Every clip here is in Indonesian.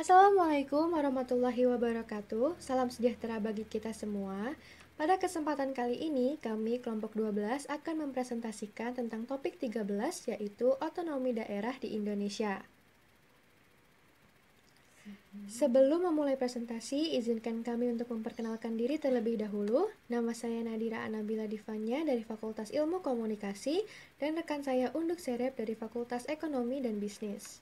Assalamualaikum warahmatullahi wabarakatuh. Salam sejahtera bagi kita semua. Pada kesempatan kali ini, kami kelompok 12 akan mempresentasikan tentang topik 13 yaitu otonomi daerah di Indonesia. Sebelum memulai presentasi, izinkan kami untuk memperkenalkan diri terlebih dahulu. Nama saya Nadira Anabila Divanya dari Fakultas Ilmu Komunikasi dan rekan saya Unduk Serep dari Fakultas Ekonomi dan Bisnis.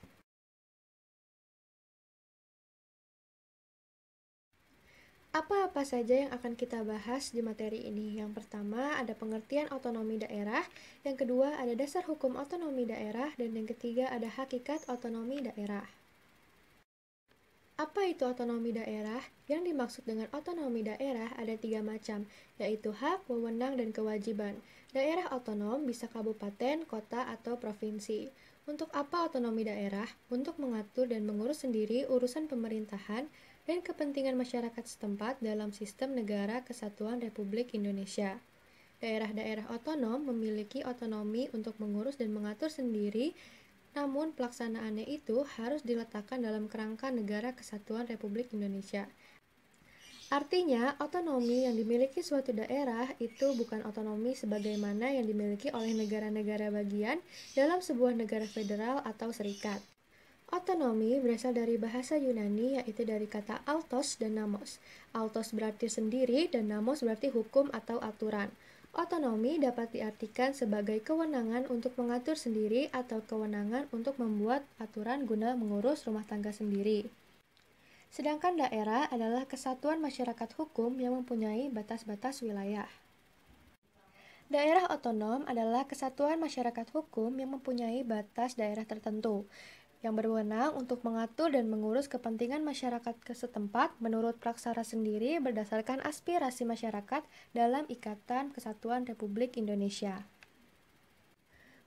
Apa-apa saja yang akan kita bahas di materi ini? Yang pertama ada pengertian otonomi daerah, yang kedua ada dasar hukum otonomi daerah, dan yang ketiga ada hakikat otonomi daerah. Apa itu otonomi daerah? Yang dimaksud dengan otonomi daerah ada tiga macam, yaitu hak, wewenang, dan kewajiban. Daerah otonom bisa kabupaten, kota, atau provinsi. Untuk apa otonomi daerah? Untuk mengatur dan mengurus sendiri urusan pemerintahan, dan kepentingan masyarakat setempat dalam sistem negara kesatuan Republik Indonesia. Daerah-daerah otonom memiliki otonomi untuk mengurus dan mengatur sendiri, namun pelaksanaannya itu harus diletakkan dalam kerangka negara kesatuan Republik Indonesia. Artinya, otonomi yang dimiliki suatu daerah itu bukan otonomi sebagaimana yang dimiliki oleh negara-negara bagian dalam sebuah negara federal atau serikat. Otonomi berasal dari bahasa Yunani yaitu dari kata altos dan namos. Altos berarti sendiri dan namos berarti hukum atau aturan. Otonomi dapat diartikan sebagai kewenangan untuk mengatur sendiri atau kewenangan untuk membuat aturan guna mengurus rumah tangga sendiri. Sedangkan daerah adalah kesatuan masyarakat hukum yang mempunyai batas-batas wilayah. Daerah otonom adalah kesatuan masyarakat hukum yang mempunyai batas daerah tertentu yang berwenang untuk mengatur dan mengurus kepentingan masyarakat ke setempat menurut Praksara sendiri berdasarkan aspirasi masyarakat dalam Ikatan Kesatuan Republik Indonesia.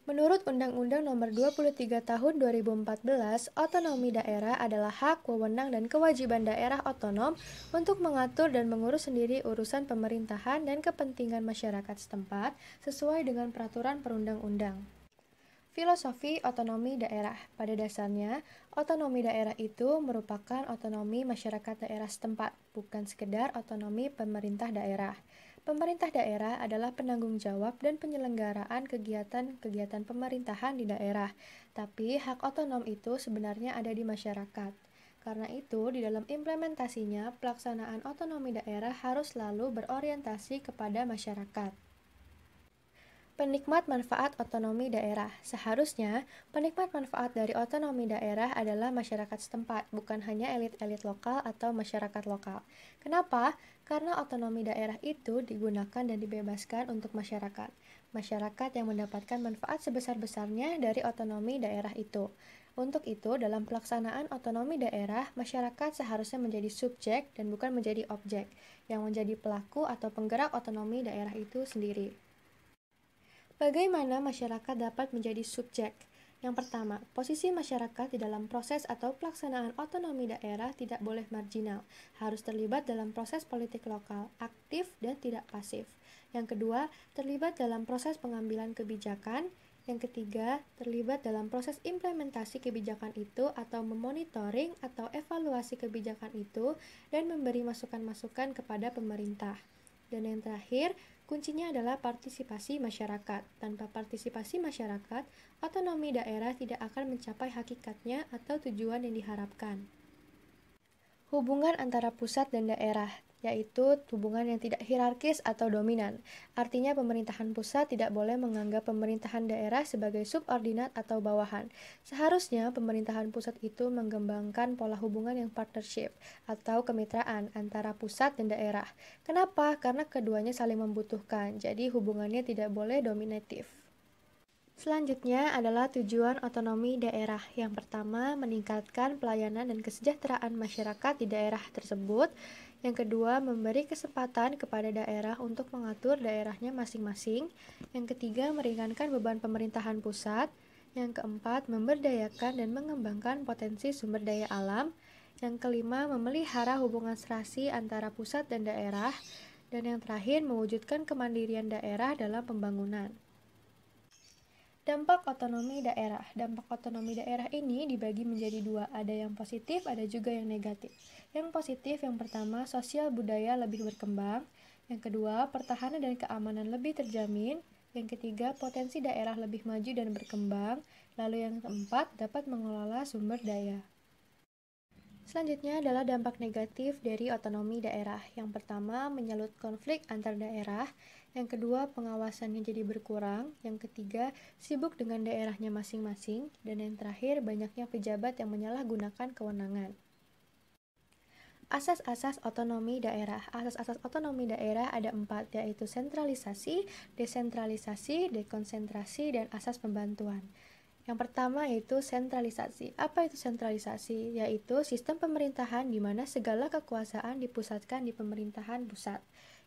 Menurut Undang-Undang Nomor 23 Tahun 2014, otonomi daerah adalah hak, wewenang, dan kewajiban daerah otonom untuk mengatur dan mengurus sendiri urusan pemerintahan dan kepentingan masyarakat setempat sesuai dengan peraturan perundang-undang. Filosofi otonomi daerah. Pada dasarnya, otonomi daerah itu merupakan otonomi masyarakat daerah setempat, bukan sekedar otonomi pemerintah daerah. Pemerintah daerah adalah penanggung jawab dan penyelenggaraan kegiatan-kegiatan pemerintahan di daerah, tapi hak otonom itu sebenarnya ada di masyarakat. Karena itu, di dalam implementasinya, pelaksanaan otonomi daerah harus selalu berorientasi kepada masyarakat. Penikmat manfaat otonomi daerah. Seharusnya, penikmat manfaat dari otonomi daerah adalah masyarakat setempat, bukan hanya elit-elit lokal atau masyarakat lokal. Kenapa? Karena otonomi daerah itu digunakan dan dibebaskan untuk masyarakat. Masyarakat yang mendapatkan manfaat sebesar-besarnya dari otonomi daerah itu. Untuk itu, dalam pelaksanaan otonomi daerah, masyarakat seharusnya menjadi subjek dan bukan menjadi objek, yang menjadi pelaku atau penggerak otonomi daerah itu sendiri. Bagaimana masyarakat dapat menjadi subjek? Yang pertama, posisi masyarakat di dalam proses atau pelaksanaan otonomi daerah tidak boleh marginal, harus terlibat dalam proses politik lokal, aktif dan tidak pasif. Yang kedua, terlibat dalam proses pengambilan kebijakan. Yang ketiga, terlibat dalam proses implementasi kebijakan itu atau memonitoring atau evaluasi kebijakan itu dan memberi masukan-masukan kepada pemerintah. Dan yang terakhir, Kuncinya adalah partisipasi masyarakat. Tanpa partisipasi masyarakat, otonomi daerah tidak akan mencapai hakikatnya atau tujuan yang diharapkan. Hubungan antara pusat dan daerah yaitu hubungan yang tidak hierarkis atau dominan. Artinya pemerintahan pusat tidak boleh menganggap pemerintahan daerah sebagai subordinat atau bawahan. Seharusnya pemerintahan pusat itu mengembangkan pola hubungan yang partnership atau kemitraan antara pusat dan daerah. Kenapa? Karena keduanya saling membutuhkan. Jadi hubungannya tidak boleh dominatif. Selanjutnya adalah tujuan otonomi daerah. Yang pertama, meningkatkan pelayanan dan kesejahteraan masyarakat di daerah tersebut. Yang kedua, memberi kesempatan kepada daerah untuk mengatur daerahnya masing-masing. Yang ketiga, meringankan beban pemerintahan pusat. Yang keempat, memberdayakan dan mengembangkan potensi sumber daya alam. Yang kelima, memelihara hubungan serasi antara pusat dan daerah. Dan yang terakhir, mewujudkan kemandirian daerah dalam pembangunan. Dampak otonomi daerah. Dampak otonomi daerah ini dibagi menjadi dua, ada yang positif, ada juga yang negatif. Yang positif yang pertama, sosial budaya lebih berkembang. Yang kedua, pertahanan dan keamanan lebih terjamin. Yang ketiga, potensi daerah lebih maju dan berkembang. Lalu yang keempat, dapat mengelola sumber daya. Selanjutnya adalah dampak negatif dari otonomi daerah. Yang pertama, menyalut konflik antar daerah. Yang kedua, pengawasannya jadi berkurang. Yang ketiga, sibuk dengan daerahnya masing-masing. Dan yang terakhir, banyaknya pejabat yang menyalahgunakan kewenangan. Asas-asas otonomi daerah. Asas-asas otonomi daerah ada empat, yaitu sentralisasi, desentralisasi, dekonsentrasi, dan asas pembantuan. Yang pertama yaitu sentralisasi. Apa itu sentralisasi? Yaitu sistem pemerintahan di mana segala kekuasaan dipusatkan di pemerintahan pusat.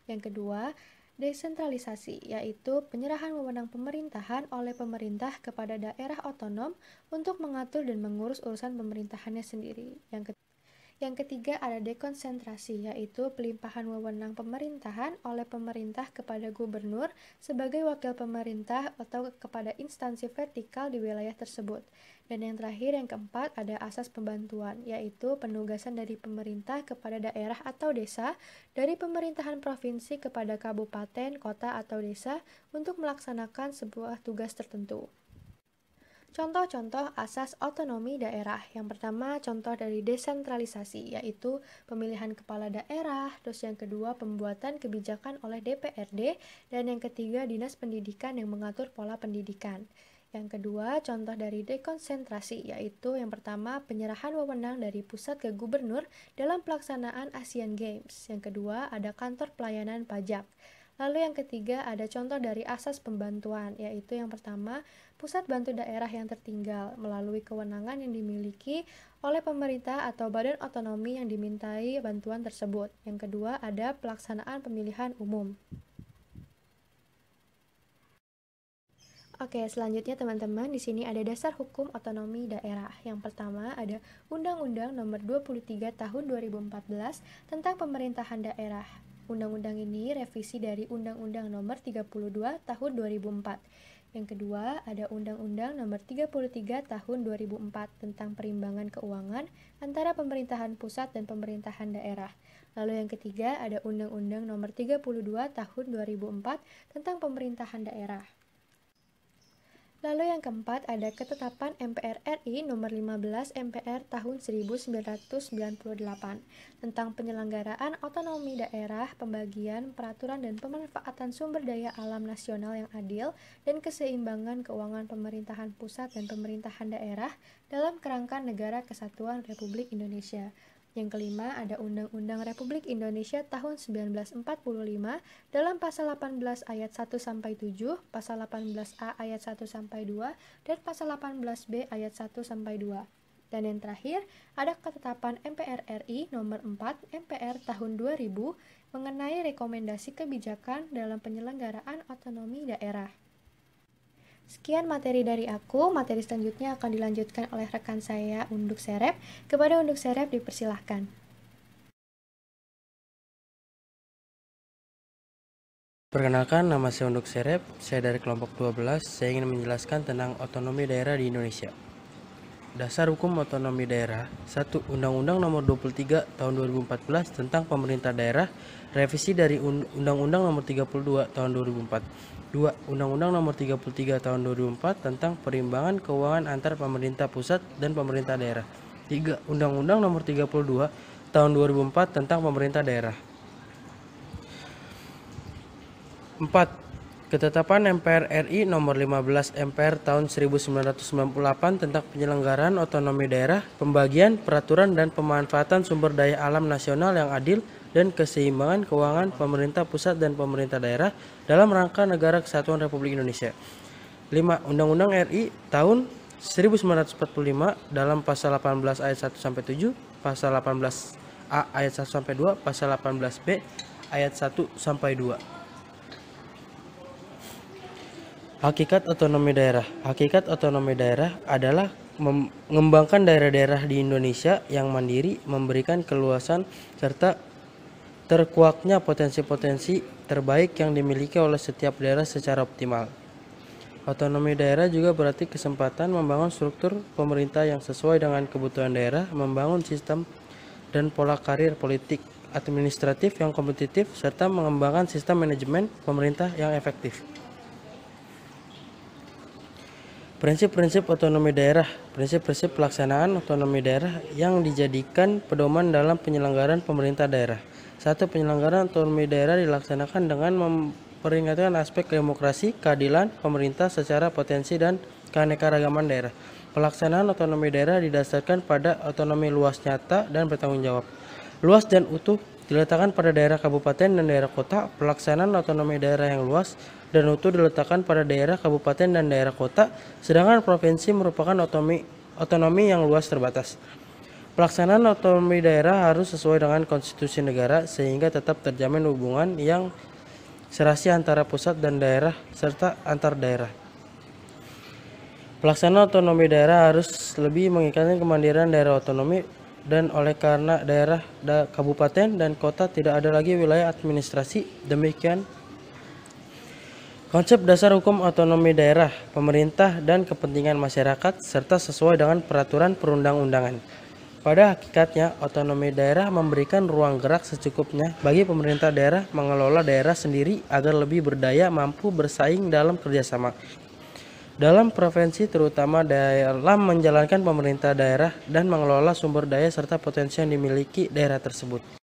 Yang kedua, desentralisasi, yaitu penyerahan wewenang pemerintahan oleh pemerintah kepada daerah otonom untuk mengatur dan mengurus urusan pemerintahannya sendiri. Yang ketiga, yang ketiga ada dekonsentrasi, yaitu pelimpahan wewenang pemerintahan oleh pemerintah kepada gubernur sebagai wakil pemerintah atau kepada instansi vertikal di wilayah tersebut. Dan yang terakhir, yang keempat, ada asas pembantuan, yaitu penugasan dari pemerintah kepada daerah atau desa, dari pemerintahan provinsi kepada kabupaten, kota, atau desa untuk melaksanakan sebuah tugas tertentu. Contoh-contoh asas otonomi daerah. Yang pertama, contoh dari desentralisasi, yaitu pemilihan kepala daerah, terus yang kedua pembuatan kebijakan oleh DPRD, dan yang ketiga dinas pendidikan yang mengatur pola pendidikan. Yang kedua, contoh dari dekonsentrasi, yaitu yang pertama, penyerahan wewenang dari pusat ke gubernur dalam pelaksanaan Asian Games. Yang kedua, ada kantor pelayanan pajak. Lalu yang ketiga ada contoh dari asas pembantuan, yaitu yang pertama, pusat bantu daerah yang tertinggal melalui kewenangan yang dimiliki oleh pemerintah atau badan otonomi yang dimintai bantuan tersebut. Yang kedua ada pelaksanaan pemilihan umum. Oke, selanjutnya teman-teman, di sini ada dasar hukum otonomi daerah. Yang pertama ada Undang-Undang Nomor 23 Tahun 2014 tentang Pemerintahan Daerah. Undang-undang ini revisi dari Undang-Undang Nomor 32 Tahun 2004. Yang kedua, ada Undang-Undang Nomor 33 Tahun 2004 tentang perimbangan keuangan antara pemerintahan pusat dan pemerintahan daerah. Lalu yang ketiga, ada Undang-Undang Nomor 32 Tahun 2004 tentang pemerintahan daerah. Lalu yang keempat ada ketetapan MPR RI nomor 15 MPR tahun 1998 tentang penyelenggaraan otonomi daerah, pembagian, peraturan dan pemanfaatan sumber daya alam nasional yang adil dan keseimbangan keuangan pemerintahan pusat dan pemerintahan daerah dalam kerangka negara kesatuan Republik Indonesia yang kelima ada Undang-Undang Republik Indonesia tahun 1945 dalam pasal 18 ayat 1 sampai 7, pasal 18A ayat 1 sampai 2, dan pasal 18B ayat 1 sampai 2. Dan yang terakhir, ada ketetapan MPR RI nomor 4 MPR tahun 2000 mengenai rekomendasi kebijakan dalam penyelenggaraan otonomi daerah. Sekian materi dari aku. Materi selanjutnya akan dilanjutkan oleh rekan saya, Unduk Serep. Kepada Unduk Serep dipersilahkan. Perkenalkan, nama saya Unduk Serep. Saya dari kelompok 12. Saya ingin menjelaskan tentang otonomi daerah di Indonesia. Dasar Hukum Otonomi Daerah 1. Undang-Undang Nomor 23 Tahun 2014 tentang Pemerintah Daerah Revisi dari Undang-Undang Nomor 32 Tahun 2004. 2. Undang-Undang Nomor 33 Tahun 2004 tentang Perimbangan Keuangan Antar Pemerintah Pusat dan Pemerintah Daerah. 3. Undang-Undang Nomor 32 Tahun 2004 tentang Pemerintah Daerah. 4. Ketetapan MPR RI nomor 15 MPR tahun 1998 tentang penyelenggaraan otonomi daerah, pembagian, peraturan, dan pemanfaatan sumber daya alam nasional yang adil dan keseimbangan keuangan pemerintah pusat dan pemerintah daerah dalam rangka Negara Kesatuan Republik Indonesia. 5. Undang-Undang RI tahun 1945 dalam pasal 18 ayat 1 sampai 7, pasal 18 A ayat 1 sampai 2, pasal 18 B ayat 1 sampai 2. Hakikat otonomi daerah. Hakikat otonomi daerah adalah mengembangkan daerah-daerah di Indonesia yang mandiri, memberikan keluasan serta terkuaknya potensi-potensi terbaik yang dimiliki oleh setiap daerah secara optimal. Otonomi daerah juga berarti kesempatan membangun struktur pemerintah yang sesuai dengan kebutuhan daerah, membangun sistem dan pola karir politik administratif yang kompetitif serta mengembangkan sistem manajemen pemerintah yang efektif. Prinsip-prinsip otonomi daerah, prinsip-prinsip pelaksanaan otonomi daerah yang dijadikan pedoman dalam penyelenggaraan pemerintah daerah. Satu penyelenggaraan otonomi daerah dilaksanakan dengan memperingatkan aspek demokrasi, keadilan pemerintah secara potensi dan keanekaragaman daerah. Pelaksanaan otonomi daerah didasarkan pada otonomi luas nyata dan bertanggung jawab. Luas dan utuh diletakkan pada daerah kabupaten dan daerah kota, pelaksanaan otonomi daerah yang luas dan utuh diletakkan pada daerah kabupaten dan daerah kota, sedangkan provinsi merupakan otonomi, otonomi yang luas terbatas. Pelaksanaan otonomi daerah harus sesuai dengan konstitusi negara sehingga tetap terjamin hubungan yang serasi antara pusat dan daerah serta antar daerah. Pelaksanaan otonomi daerah harus lebih mengikatkan kemandirian daerah otonomi dan oleh karena daerah da, kabupaten dan kota tidak ada lagi wilayah administrasi demikian konsep dasar hukum otonomi daerah pemerintah dan kepentingan masyarakat serta sesuai dengan peraturan perundang-undangan pada hakikatnya otonomi daerah memberikan ruang gerak secukupnya bagi pemerintah daerah mengelola daerah sendiri agar lebih berdaya mampu bersaing dalam kerjasama dalam provinsi terutama dalam menjalankan pemerintah daerah dan mengelola sumber daya serta potensi yang dimiliki daerah tersebut.